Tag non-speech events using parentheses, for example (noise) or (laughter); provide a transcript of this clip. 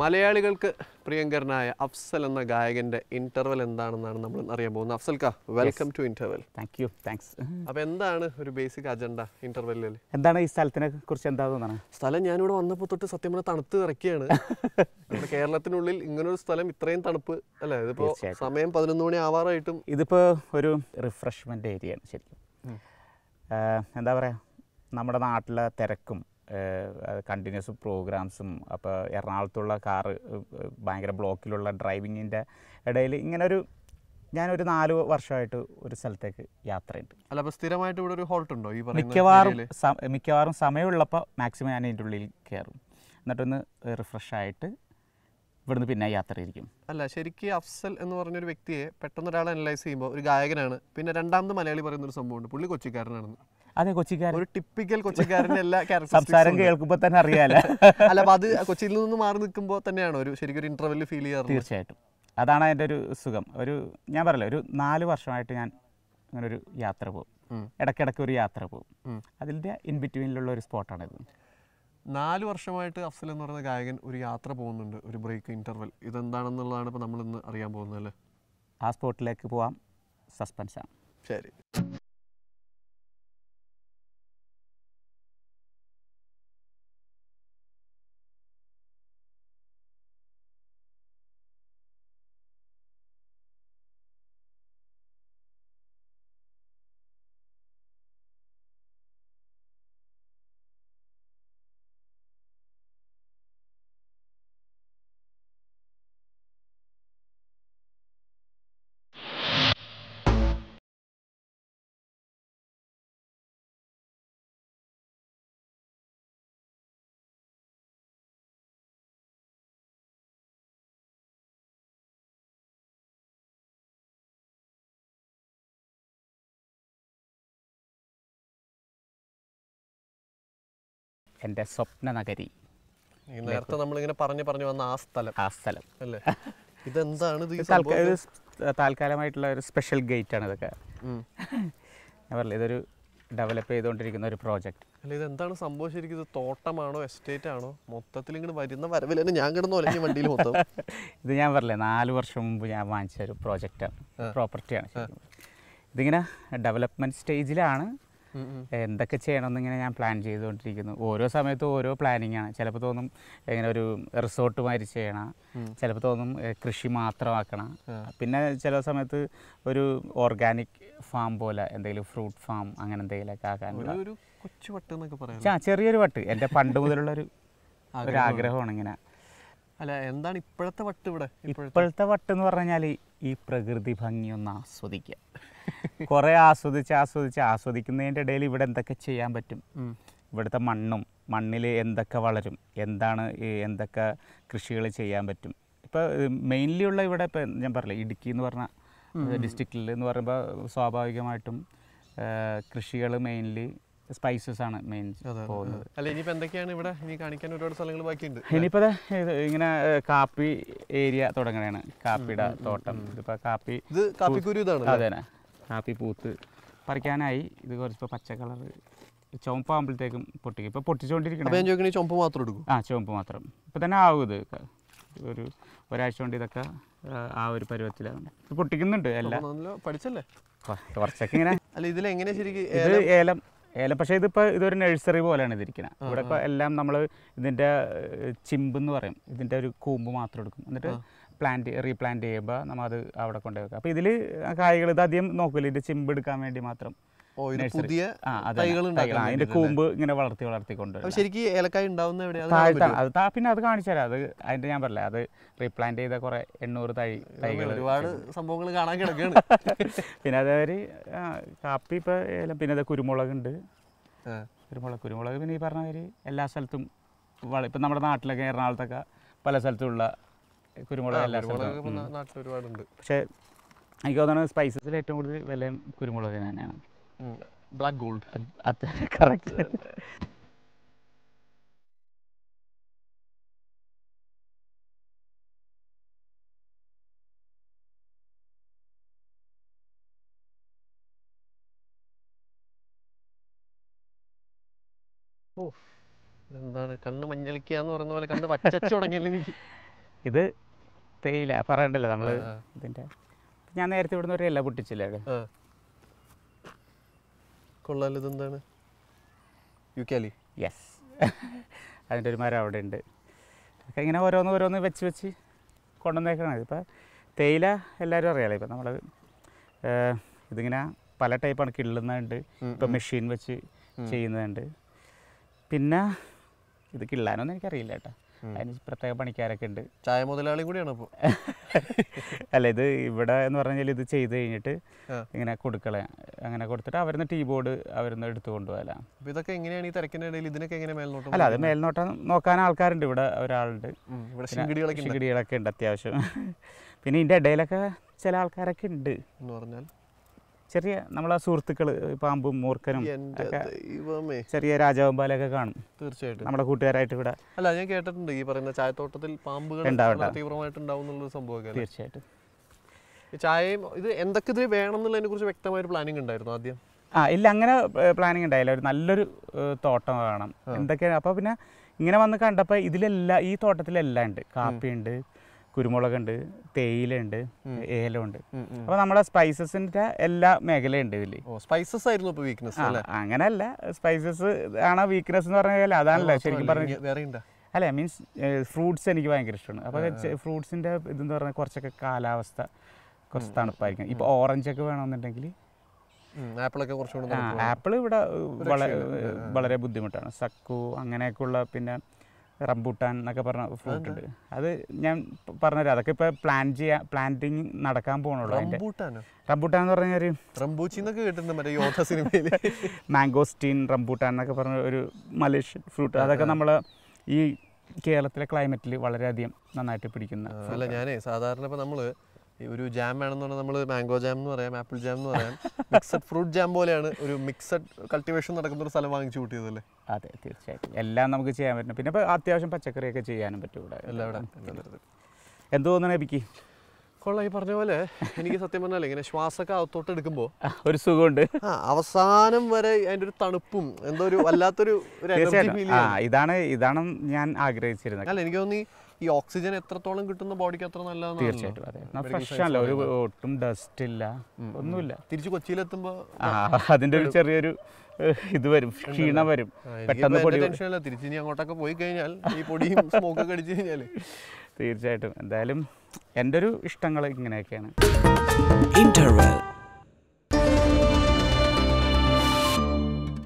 മലയാളികൾക്ക് പ്രിയങ്കരനായ അഫ്സൽ എന്ന ഗായകന്റെ ഇന്റർവൽ എന്താണെന്നാണ് നമ്മൾ അറിയാൻ പോകുന്നത് അഫ്സൽ കാ welcome to interval thank you thanks അപ്പോൾ എന്താണ് ഒരു ബേസിക് അജണ്ട ഇന്റർവെല്ലിൽ എന്താണ് ഈ സ്ഥലത്തിനെ കുറിച്ച് എന്താ തോന്നുന്നത് സ്ഥലം ഞാനിവിടെ വന്നപ്പോൾ തൊട്ട് സത്യം പറഞ്ഞാൽ തണുത്ത് ഇറക്കിയാണ് നമ്മുടെ കേരളത്തിനുള്ളിൽ ഇങ്ങനൊരു സ്ഥലം ഇത്രയും തണുപ്പ് അല്ലേ ഇതിപ്പോ സമയം പതിനൊന്ന് മണി ആവാറായിട്ടും ഇതിപ്പോ ഒരു റിഫ്രഷ്മെന്റ് ഏരിയയാണ് ശരിക്കും എന്താ പറയാ നമ്മുടെ നാട്ടിലെ തിരക്കും കണ്ടിന്യൂസ് പ്രോഗ്രാംസും അപ്പോൾ എറണാകുളത്തുള്ള കാറ് ഭയങ്കര ബ്ലോക്കിലുള്ള ഡ്രൈവിങ്ങിൻ്റെ ഇടയിൽ ഇങ്ങനൊരു ഞാനൊരു നാല് വർഷമായിട്ട് ഒരു സ്ഥലത്തേക്ക് യാത്രയുണ്ട് അല്ല അപ്പോൾ സ്ഥിരമായിട്ട് ഇവിടെ ഒരു ഹോൾട്ട് ഉണ്ടോ ഈ മിക്കവാറും മിക്കവാറും സമയമുള്ളപ്പോൾ മാക്സിമം ഞാൻ അതിൻ്റെ ഉള്ളിൽ കയറും എന്നിട്ടൊന്ന് റിഫ്രഷ് ആയിട്ട് ഇവിടുന്ന് പിന്നെ യാത്ര ഇരിക്കും അല്ല ശരിക്കും അഫ്സൽ എന്ന് പറഞ്ഞൊരു വ്യക്തിയെ പെട്ടെന്ന് ഒരാൾ അനലൈസ് ചെയ്യുമ്പോൾ ഒരു ഗായകനാണ് പിന്നെ രണ്ടാമത് മലയാളി പറയുന്നൊരു സംഭവമുണ്ട് പുള്ളി കൊച്ചിക്കാരനാണെന്ന് അതെ കൊച്ചിക്കാരൻ ഒരു ടിപ്പിക്കൽ കൊച്ചിക്കാരന്റെ എല്ലാ (laughs) സംസാരം കേൾക്കുമ്പോൾ തന്നെ അറിയാലോ (laughs) അല്ല അപ്പൊ അത് കൊച്ചിയിൽ നിന്ന് മാറി നിൽക്കുമ്പോൾ തന്നെയാണ് ഒരു ശരിക്കും ഒരു ഇന്റർവെല് ഫീൽ ചെയ്യാറ് തീർച്ചയായിട്ടും അതാണ് അതിൻ്റെ ഒരു സുഖം ഒരു ഞാൻ പറയല്ലോ ഒരു നാല് വർഷമായിട്ട് ഞാൻ അങ്ങനെ ഒരു യാത്ര പോകും ഇടക്കിടക്ക് ഒരു യാത്ര പോകും അതിൻ്റെ ഇൻ ബിറ്റ്വീനിലുള്ള ഒരു സ്പോട്ടാണിത് നാല് വർഷമായിട്ട് അഫ്സൽ എന്ന് പറയുന്ന ഗായകൻ ഒരു യാത്ര പോകുന്നുണ്ട് ഒരു ബ്രേക്ക് ഇന്റർവെൽ ഇതെന്താണെന്നുള്ളതാണ് ഇപ്പോൾ നമ്മൾ ഇന്ന് അറിയാൻ പോകുന്നത് അല്ലേ ആ സ്പോട്ടിലേക്ക് പോവാം സസ്പെൻസാണ് ശരി എൻ്റെ സ്വപ്ന നഗരി നേരത്തെ നമ്മളിങ്ങനെ പറഞ്ഞു പറഞ്ഞു വന്ന ആ സ്ഥലം ആ സ്ഥലം അല്ലേ ഇതെന്താണ് താൽക്കാലികമായിട്ടുള്ള ഒരു സ്പെഷ്യൽ ഗേറ്റ് ആണ് ഇതൊക്കെ ഞാൻ പറഞ്ഞില്ല ഇതൊരു ഡെവലപ്പ് ചെയ്തുകൊണ്ടിരിക്കുന്ന ഒരു പ്രോജക്റ്റ് അല്ല ഇത് സംഭവം ശരിക്കും ഇത് തോട്ടമാണോ എസ്റ്റേറ്റ് ആണോ മൊത്തത്തിൽ ഇങ്ങനെ വരുന്ന വരവിൽ തന്നെ ഞാൻ കിടന്നു അല്ലെങ്കിൽ വണ്ടിയിൽ മൊത്തം ഇത് ഞാൻ പറഞ്ഞില്ലേ നാല് വർഷം മുമ്പ് ഞാൻ വാങ്ങിച്ച ഒരു പ്രോജക്റ്റാണ് പ്രോപ്പർട്ടിയാണ് ഇതിങ്ങനെ ഡെവലപ്മെൻറ്റ് സ്റ്റേജിലാണ് എന്തൊക്കെ ചെയ്യണം എന്നിങ്ങനെ ഞാൻ പ്ലാൻ ചെയ്തുകൊണ്ടിരിക്കുന്നു ഓരോ സമയത്തും ഓരോ പ്ലാനിങ് ആണ് ചിലപ്പോൾ തോന്നും ഇങ്ങനെ ഒരു റിസോർട്ട് മാതിരി ചെയ്യണം ചിലപ്പോൾ തോന്നും കൃഷി മാത്രമാക്കണം പിന്നെ ചില സമയത്ത് ഒരു ഓർഗാനിക് ഫാം പോലെ എന്തെങ്കിലും ഫ്രൂട്ട് ഫാം അങ്ങനെ എന്തെങ്കിലുമൊക്കെ ആക്കാൻ ചെറിയൊരു വട്ട് എൻ്റെ പണ്ട് മുതലുള്ളൊരു ഒരു (laughs) ആഗ്രഹമാണ് ഇങ്ങനെ അല്ല എന്താണ് ഇപ്പോഴത്തെ വട്ട് ഇവിടെ ഇപ്പോഴത്തെ വട്ട് എന്ന് പറഞ്ഞാൽ ഈ പ്രകൃതി ഭംഗി ഒന്ന് ആസ്വദിക്കുക (laughs) കുറെ ആസ്വദിച്ച് ആസ്വദിച്ച് ആസ്വദിക്കുന്നതിൻ്റെ ഇടയിൽ ഇവിടെ എന്തൊക്കെ ചെയ്യാൻ പറ്റും ഇവിടുത്തെ മണ്ണും മണ്ണിൽ എന്തൊക്കെ വളരും എന്താണ് എന്തൊക്കെ കൃഷികൾ ചെയ്യാൻ പറ്റും ഇപ്പോൾ മെയിൻലി ഉള്ള ഇവിടെ ഇപ്പം ഞാൻ പറഞ്ഞില്ല ഇടുക്കി എന്ന് പറഞ്ഞ ഡിസ്ട്രിക്റ്റിൽ എന്ന് പറയുമ്പോൾ സ്വാഭാവികമായിട്ടും കൃഷികൾ മെയിൻലി സ്പൈസസ് ആണ് മെയിൻ പോകുന്നത് അല്ല ഇനിയിപ്പോ എന്തൊക്കെയാണ് ഇവിടെ ഇനി കാണിക്കാൻ ഒരുപാട് സ്ഥലങ്ങൾ ബാക്കിയുണ്ട് ഇനിയിപ്പോ ഇങ്ങനെ കാപ്പി ഏരിയ തുടങ്ങണയാണ് കാപ്പിയുടെ തോട്ടം ഇതിപ്പോ കാപ്പി ഇത് കാപ്പിക്കുരു ഇതാണ് അതെ കാപ്പി പൂത്ത് പറിക്കാനായി ഇത് കുറച്ച് പച്ച കളർ ചുമപ്പാകുമ്പോഴത്തേക്കും പൊട്ടിക്കും ഇപ്പൊ പൊട്ടിച്ചുകൊണ്ടിരിക്കണം ചുമപ്പ് മാത്രം എടുക്കും ആ ചുമപ്പ് മാത്രം ഇപ്പൊ തന്നെ ആവും ഇത് ഒരു ഒരാഴ്ച കൊണ്ട് ഇതൊക്കെ ആ ഒരു പരുവത്തിലാണ് പൊട്ടിക്കുന്നുണ്ട് എല്ലാം പഠിച്ചല്ലേ കുറച്ചൊക്കെ ഇങ്ങനെ അല്ല ഇതിലെങ്ങനെ ശരിക്കും ഏലം ഏലം പക്ഷേ ഇതിപ്പോൾ ഇതൊരു നഴ്സറി പോലെയാണ് ഇതിരിക്കുന്നത് ഇവിടെ ഇപ്പോൾ എല്ലാം നമ്മൾ ഇതിൻ്റെ ചിമ്പ് എന്ന് പറയും ഇതിൻ്റെ ഒരു കൂമ്പ് മാത്രം എടുക്കും എന്നിട്ട് പ്ലാന്റ് റീപ്ലാന്റ് ചെയ്യുമ്പോൾ നമ്മൾ അത് അവിടെ കൊണ്ടുവെക്കുക അപ്പോൾ ഇതിൽ കായകൾ ഇത് അധികം നോക്കില്ല ഇതിൻ്റെ ചിമ്പ് എടുക്കാൻ വേണ്ടി മാത്രം പുതിയ അതിന്റെ കൂമ്പ് ഇങ്ങനെ വളർത്തി വളർത്തി കൊണ്ടുവരും ശരിക്കും ഏലക്കായ അത് പിന്നെ അത് കാണിച്ചു തരാം അത് അതിന്റെ ഞാൻ പറഞ്ഞില്ല അത് റീപ്ലാന്റ് ചെയ്ത കുറെ എണ്ണൂറ് തൈ തൈകൾ ഒരുപാട് സംഭവങ്ങൾ കാണാൻ കിടക്കുകയാണ് (laughs) പിന്നെ അതേമാതിരി കാപ്പി ഇപ്പൊ ഏലം പിന്നെ അത് കുരുമുളക് ഉണ്ട് കുരുമുളക് കുരുമുളക് പിന്നെ ഈ പറഞ്ഞ എല്ലാ സ്ഥലത്തും ഇപ്പൊ നമ്മുടെ നാട്ടിലൊക്കെ എറണാകുളത്തൊക്കെ പല സ്ഥലത്തുള്ള കുരുമുളക് എല്ലാ സ്ഥലത്തും പക്ഷേ എനിക്ക് തോന്നുന്നത് സ്പൈസസിൽ ഏറ്റവും കൂടുതൽ വില കുരുമുളക് തന്നെയാണ് ബ്ലാക്ക് ഗോൾഡ് അത് കറക്റ്റ് എന്താണ് കണ്ണ് മഞ്ഞളിക്കുക എന്ന് പറയുന്ന പോലെ കണ്ണ് പച്ചു തുടങ്ങിയല്ലോ എനിക്ക് ഇത് തേയില പറയണ്ടല്ലോ നമ്മള് ഇതിന്റെ ഞാൻ നേരത്തെ ഇവിടുന്ന് ഒരു ഇല പൊട്ടിച്ചില്ലേ കൊള്ളാലോ ഇതെന്താണ് യുക്കാലി യെസ് (laughs) അതിൻ്റെ ഒരു മരം അവിടെ ഉണ്ട് ഒക്കെ ഇങ്ങനെ ഓരോന്ന് ഓരോന്ന് വെച്ച് വെച്ച് കൊണ്ടുവന്നേക്കണത് ഇപ്പോൾ തേയില എല്ലാവരും അറിയാലോ ഇപ്പം നമ്മൾ ഇതിങ്ങനെ പല ടൈപ്പാണ് കിള്ളുന്നുണ്ട് ഇപ്പം മെഷീൻ വെച്ച് ചെയ്യുന്നുണ്ട് പിന്നെ ഇത് കിള്ളാനൊന്നും എനിക്കറിയില്ല കേട്ടോ അതിന് പ്രത്യേക പണിക്കാരൊക്കെ ഉണ്ട് ചായ മുതലാളി കൂടിയാണ് ഇപ്പോൾ അല്ല ഇത് ഇവിടെ എന്ന് പറഞ്ഞാൽ ഇത് ചെയ്ത് കഴിഞ്ഞിട്ട് ഇങ്ങനെ കൊടുക്കള അങ്ങനെ കൊടുത്തിട്ട് അവരുന്ന് ടീ ബോർഡ് അവരുന്ന് എടുത്തു കൊണ്ടുപോകാം ഇതൊക്കെ എങ്ങനെയാണ് ഈ തിരക്കിനിടയിൽ ഇതിനൊക്കെ എങ്ങനെ മേൽനോട്ടം അല്ല അത് മേൽനോട്ടം നോക്കാൻ ആൾക്കാരുണ്ട് ഇവിടെ ഒരാളുണ്ട് ഇവിടെ ഉണ്ട് അത്യാവശ്യം (laughs) പിന്നെ ഇതിൻ്റെ ഇടയിലൊക്കെ ചില ആൾക്കാരൊക്കെ ഉണ്ട് എന്ന് പറഞ്ഞാൽ ചെറിയ നമ്മളെ സുഹൃത്തുക്കൾ പാമ്പും മൂർഖനും ചെറിയ രാജവമ്പാലൊക്കെ കാണും തീർച്ചയായിട്ടും നമ്മുടെ കൂട്ടുകാരായിട്ട് ഇവിടെ അല്ല ഞാൻ കേട്ടിട്ടുണ്ട് ഈ പറയുന്ന ചായത്തോട്ടത്തിൽ പാമ്പുകൾ തീവ്രമായിട്ടുണ്ടാവും സംഭവം തീർച്ചയായിട്ടും ചായയും ഇത് എന്തൊക്കെ ഇതിന് വേണം എന്നുള്ളതിനെ കുറിച്ച് വ്യക്തമായ ഒരു പ്ലാനിങ് ഉണ്ടായിരുന്നു ആദ്യം ആ ഇല്ല അങ്ങനെ പ്ലാനിങ് ഉണ്ടായില്ല ഒരു നല്ലൊരു തോട്ടം വേണം എന്തൊക്കെയാണ് അപ്പോൾ പിന്നെ ഇങ്ങനെ വന്ന് കണ്ടപ്പോൾ ഇതിലെല്ലാം ഈ തോട്ടത്തിലെല്ലാം ഉണ്ട് കാപ്പിയുണ്ട് കുരുമുളകുണ്ട് തേയിലുണ്ട് ഏലമുണ്ട് അപ്പോൾ നമ്മുടെ സ്പൈസസിന്റെ എല്ലാ മേഖലയുണ്ട് ഇതില് സ്പൈസസ് ആയിരുന്നു വീക്ക്നെസ് അങ്ങനെയല്ല സ്പൈസസ് ആണ് വീക്ക്നെസ് എന്ന് പറഞ്ഞാൽ അതാണല്ലോ ശരിക്കും പറഞ്ഞു അല്ലെ മീൻസ് ഫ്രൂട്ട്സ് എനിക്ക് ഭയങ്കര ഇഷ്ടമാണ് അപ്പോൾ ഫ്രൂട്ട്സിന്റെ ഇതെന്ന് പറഞ്ഞാൽ കുറച്ചൊക്കെ കാലാവസ്ഥ കുറച്ച് തണുപ്പായിരിക്കും ഓറഞ്ച് ഒക്കെ വേണമെന്നുണ്ടെങ്കിൽ ആപ്പിൾ ഇവിടെ വളരെ വളരെ ബുദ്ധിമുട്ടാണ് സക്കു അങ്ങനെയൊക്കെയുള്ള പിന്നെ റംബൂട്ടാൻ എന്നൊക്കെ പറഞ്ഞ ഫ്രൂട്ട് ഉണ്ട് അത് ഞാൻ പറഞ്ഞു അതൊക്കെ ഇപ്പൊ പ്ലാൻ ചെയ്യാ പ്ലാന്റിങ് നടക്കാൻ പോകണുള്ളൂ അതിന്റെ റംബൂട്ടാൻ എന്ന് പറഞ്ഞ ഒരു റംബൂച്ചിന്നൊക്കെ സിനിമയിൽ മാംഗോസ്റ്റീൻ റംബൂട്ടാൻ എന്നൊക്കെ പറഞ്ഞ ഒരു മലേഷ്യൻ ഫ്രൂട്ട് അതൊക്കെ നമ്മൾ ഈ കേരളത്തിലെ ക്ലൈമറ്റിൽ വളരെയധികം നന്നായിട്ട് പിടിക്കുന്ന അല്ല ഞാനേ സാധാരണ ഇപ്പൊ നമ്മള് ഒരു ജാം ആണെന്ന് പറഞ്ഞാൽ നമ്മൾ മാംഗോ ജാം എന്ന് പറയാം ആപ്പിൾ ജാം എന്ന് പറയാം മിക്സഡ് ഫ്രൂട്ട് ജാം പോലെയാണ് ഒരു മിക്സഡ് കൾട്ടിവേഷൻ നടക്കുന്ന ഒരു സ്ഥലം വാങ്ങിച്ചു കൂട്ടിയതല്ലേ അതെ തീർച്ചയായിട്ടും എല്ലാം നമുക്ക് ചെയ്യാൻ പറ്റും പിന്നെ ഇപ്പോൾ അത്യാവശ്യം പച്ചക്കറിയൊക്കെ ചെയ്യാനും പറ്റും ഇവിടെ എല്ലാവിടെ എന്ത് തോന്നണേ ബിക്കി കൊള്ളാം ഈ പറഞ്ഞ പോലെ എനിക്ക് സത്യം പറഞ്ഞാൽ ഇങ്ങനെ ശ്വാസമൊക്കെ അകത്തോട്ട് എടുക്കുമ്പോൾ ഒരു സുഖമുണ്ട് അവസാനം വരെ അതിൻ്റെ ഒരു തണുപ്പും എന്തോ ഒരു വല്ലാത്തൊരു ഇതാണ് ഇതാണ് ഞാൻ ആഗ്രഹിച്ചിരുന്നത് അല്ല എനിക്ക് തോന്നി ഈ ഓക്സിജൻ എത്രത്തോളം കിട്ടുന്ന ബോഡിക്ക് അത്ര നല്ലതാണ് തീർച്ചയായിട്ടും ഫ്രഷ് അല്ല ഒരു ഒട്ടും ഡസ്റ്റ് ഇല്ല ഒന്നുമില്ല തിരിച്ച് കൊച്ചിയിലെത്തുമ്പോ അതിന്റെ ഒരു ചെറിയൊരു ഇത് വരും ക്ഷീണം വരും പെട്ടെന്ന് പൊടി ടെൻഷനല്ല തിരിച്ച് അങ്ങോട്ടൊക്കെ പോയി കഴിഞ്ഞാൽ ഈ പൊടിയും സ്മോക്കൊക്കെ (laughs) അടിച്ചു കഴിഞ്ഞാല് തീർച്ചയായിട്ടും എന്തായാലും എൻ്റെ ഒരു ഇഷ്ടങ്ങൾ ഇങ്ങനെയൊക്കെയാണ്